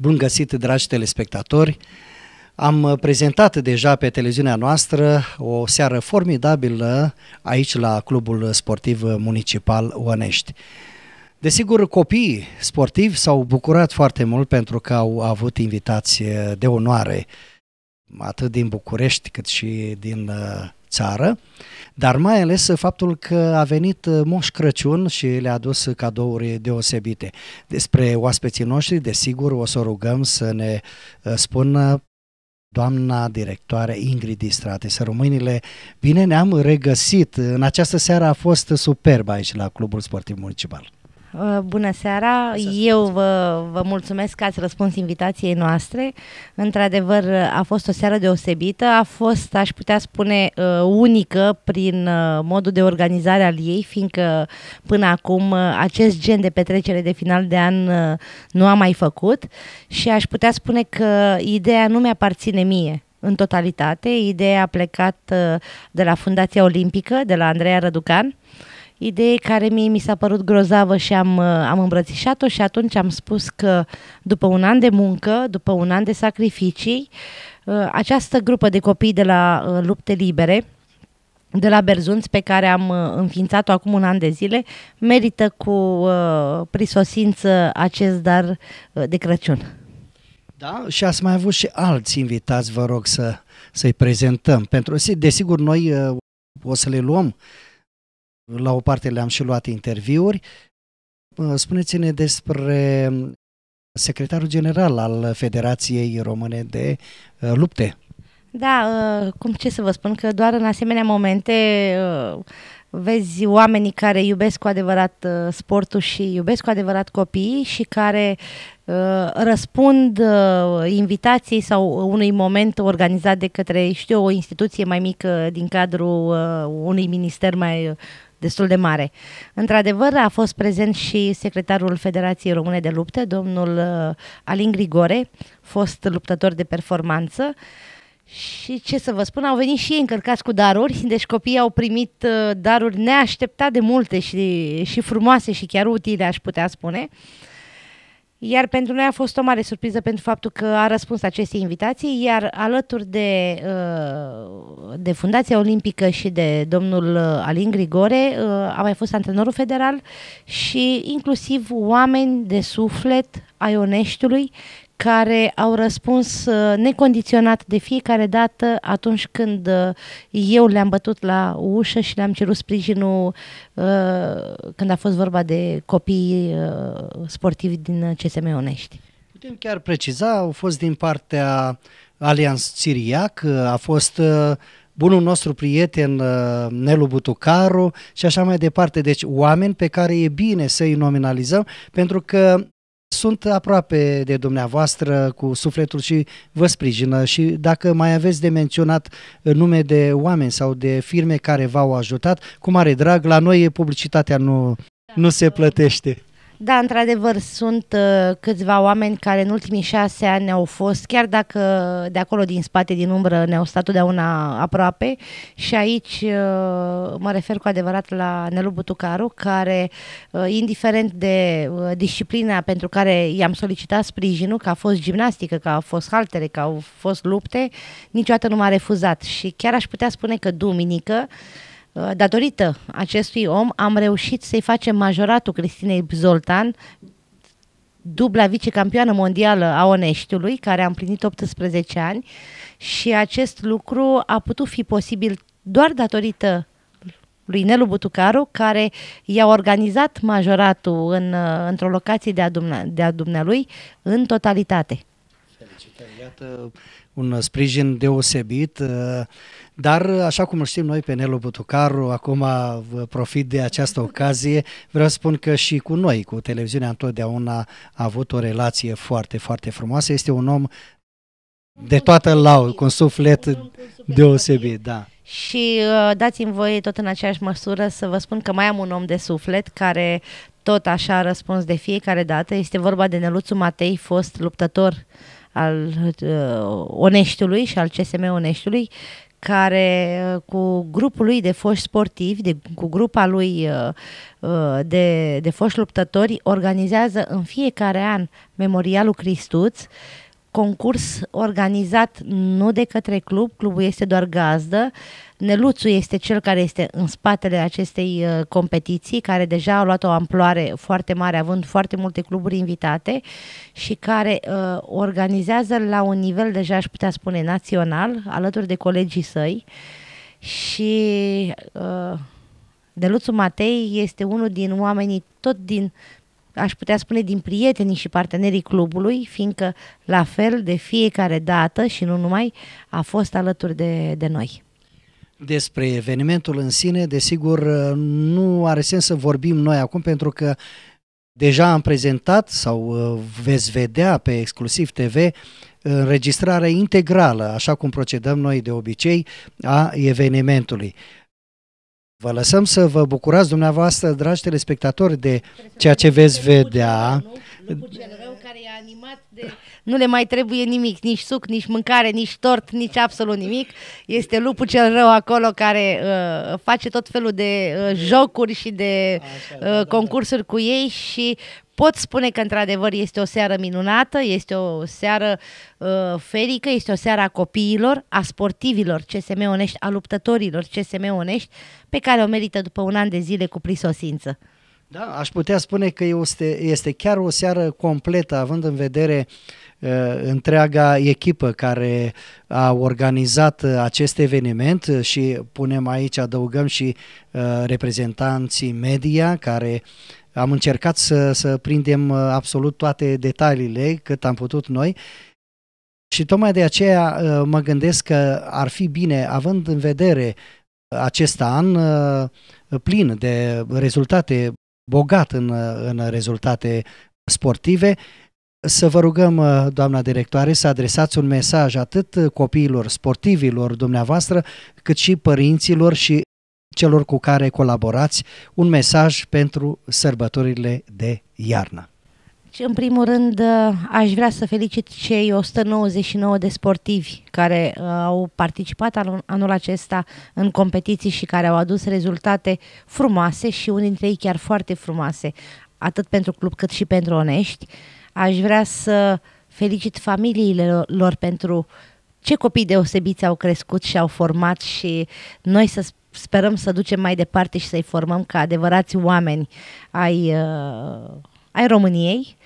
Bun găsit, dragi telespectatori! Am uh, prezentat deja pe televiziunea noastră o seară formidabilă aici la Clubul Sportiv Municipal Onești. Desigur, copiii sportivi s-au bucurat foarte mult pentru că au avut invitații de onoare, atât din București cât și din uh, țară, dar mai ales faptul că a venit uh, Moș Crăciun și le-a adus cadouri deosebite. Despre oaspeții noștri, desigur, o să rugăm să ne uh, spună doamna directoare Ingrid Distrate. Să românile, bine ne-am regăsit. În această seară a fost superb aici la Clubul Sportiv Municipal. Uh, bună seara! Eu vă, vă mulțumesc că ați răspuns invitației noastre. Într-adevăr, a fost o seară deosebită, a fost, aș putea spune, uh, unică prin uh, modul de organizare al ei, fiindcă până acum acest gen de petrecere de final de an nu a mai făcut și aș putea spune că ideea nu mi-aparține mie în totalitate. Ideea a plecat de la Fundația Olimpică, de la Andreea Răducan, uh, idee care mie mi s-a părut grozavă și am, uh, am îmbrățișat-o și atunci am spus că după un an de muncă, după un an de sacrificii, uh, această grupă de copii de la uh, Lupte Libere, de la Berzunți, pe care am înființat-o acum un an de zile, merită cu prisosință acest dar de Crăciun. Da, și ați mai avut și alți invitați, vă rog să, să-i prezentăm. Pentru, desigur, noi o să le luăm la o parte le-am și luat interviuri. Spuneți-ne despre mm, secretarul general al Federației Române de uh, Lupte. Da, uh, cum ce să vă spun, că doar în asemenea momente uh, vezi oamenii care iubesc cu adevărat sportul și iubesc cu adevărat copiii și care răspund invitației sau unui moment organizat de către, știu, o instituție mai mică din cadrul unui minister mai destul de mare. Într-adevăr, a fost prezent și secretarul Federației Române de Lupte, domnul uh, Alin Grigore, fost luptător de performanță. Și ce să vă spun, au venit și ei încărcați cu daruri, deci copiii au primit uh, daruri neașteptate, de multe și, și frumoase și chiar utile, aș putea spune. Iar pentru noi a fost o mare surpriză pentru faptul că a răspuns acestei invitații, iar alături de, uh, de Fundația Olimpică și de domnul uh, Alin Grigore uh, a mai fost antrenorul federal și inclusiv oameni de suflet ai Oneștiului care au răspuns uh, necondiționat de fiecare dată atunci când uh, eu le-am bătut la ușă și le-am cerut sprijinul uh, când a fost vorba de copii sportivi din CSM Onești. Putem chiar preciza, au fost din partea Alianz Siriac, a fost bunul nostru prieten Nelu Butucaru și așa mai departe. Deci oameni pe care e bine să i nominalizăm pentru că sunt aproape de dumneavoastră cu sufletul și vă sprijină și dacă mai aveți de menționat nume de oameni sau de firme care v-au ajutat, cu mare drag, la noi publicitatea nu, nu se plătește. Da, într-adevăr, sunt uh, câțiva oameni care în ultimii șase ani au fost, chiar dacă de acolo din spate, din umbră, ne-au stat totdeauna aproape. Și aici uh, mă refer cu adevărat la Nelu Butucaru, care, uh, indiferent de uh, disciplina pentru care i-am solicitat sprijinul, că a fost gimnastică, că au fost haltere, că au fost lupte, niciodată nu m-a refuzat. Și chiar aș putea spune că duminică, uh, Uh, datorită acestui om am reușit să-i facem majoratul Cristinei Zoltan, dubla vicecampioană mondială a Oneștiului, care a împlinit 18 ani și acest lucru a putut fi posibil doar datorită lui Nelu Butucaru, care i-a organizat majoratul în, uh, într-o locație de a, dumne, de a dumnealui în totalitate. Iată un sprijin deosebit, uh, dar uh, așa cum știm noi pe Nelu Butucaru, acum uh, profit de această ocazie, vreau să spun că și cu noi, cu televiziunea întotdeauna a avut o relație foarte, foarte frumoasă. Este un om de toată laud, cu un suflet deosebit, da. Și dați-mi voie tot în aceeași măsură să vă spun că mai am un om de suflet care tot așa a răspuns de fiecare dată. Este vorba de Neluțu Matei, fost luptător al uh, Oneștiului și al CSM Oneștiului, care uh, cu grupul lui de foști sportivi, de, cu grupa lui uh, uh, de, de foști luptători, organizează în fiecare an Memorialul Cristuț concurs organizat nu de către club, clubul este doar gazdă, Neluțu este cel care este în spatele acestei uh, competiții, care deja a luat o amploare foarte mare, având foarte multe cluburi invitate și care uh, organizează la un nivel deja, aș putea spune, național, alături de colegii săi și uh, Neluțu Matei este unul din oamenii tot din aș putea spune, din prietenii și partenerii clubului, fiindcă la fel de fiecare dată și nu numai a fost alături de, de noi. Despre evenimentul în sine, desigur, nu are sens să vorbim noi acum pentru că deja am prezentat sau uh, veți vedea pe Exclusiv TV uh, înregistrarea integrală, așa cum procedăm noi de obicei, a evenimentului. Vă lăsăm să vă bucurați dumneavoastră, dragi telespectatori, de ceea ce veți vedea. Nu le mai trebuie nimic, nici suc, nici mâncare, nici tort, nici absolut nimic. Este lupul cel rău acolo care uh, face tot felul de uh, jocuri și de uh, da, da, da. concursuri cu ei și pot spune că într-adevăr este o seară minunată, este o seară uh, ferică, este o seară a copiilor, a sportivilor CSM Onești, a luptătorilor CSM Onești, pe care o merită după un an de zile cu prisosință. Da, aș putea spune că este, este chiar o seară completă, având în vedere uh, întreaga echipă care a organizat uh, acest eveniment uh, și punem aici, adăugăm și uh, reprezentanții media care am încercat să, să prindem uh, absolut toate detaliile cât am putut noi și tocmai de aceea uh, mă gândesc că ar fi bine, având în vedere uh, acest an plin de rezultate, bogat în, în rezultate sportive, să vă rugăm, doamna directoare, să adresați un mesaj atât copiilor sportivilor dumneavoastră, cât și părinților și celor cu care colaborați un mesaj pentru sărbătorile de iarnă. În primul rând, uh, aș vrea să felicit cei 199 de sportivi care uh, au participat anul acesta în competiții și care au adus rezultate frumoase și unii dintre ei chiar foarte frumoase, atât pentru club cât și pentru Onești. Aș vrea să felicit familiile lor pentru uh, ce copii deosebiți au crescut și au format și noi să sperăm să ducem mai departe și să-i formăm ca adevărați oameni ai, uh, ai României.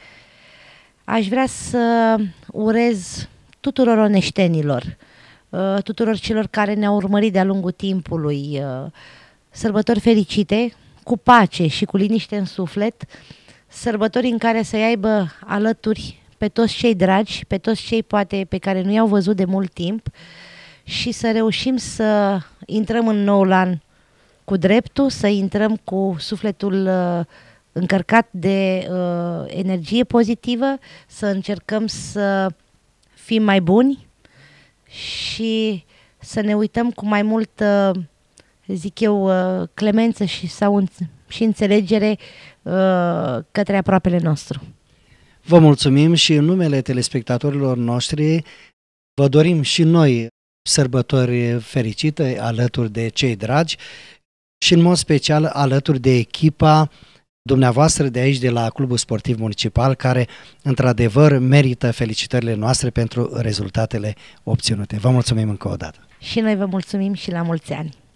Aș vrea să urez tuturor oneștenilor, uh, tuturor celor care ne-au urmărit de-a lungul timpului, uh, sărbători fericite, cu pace și cu liniște în suflet, sărbători în care să-i aibă alături pe toți cei dragi și pe toți cei poate pe care nu i-au văzut de mult timp și să reușim să intrăm în noul an cu dreptul, să intrăm cu sufletul uh, încărcat de uh, energie pozitivă, să încercăm să fim mai buni și să ne uităm cu mai multă, zic eu, uh, clemență și, sau, și înțelegere uh, către aproapele nostru. Vă mulțumim și în numele telespectatorilor noștri vă dorim și noi sărbători fericite alături de cei dragi și în mod special alături de echipa dumneavoastră de aici, de la Clubul Sportiv Municipal, care într-adevăr merită felicitările noastre pentru rezultatele obținute. Vă mulțumim încă o dată! Și noi vă mulțumim și la mulți ani!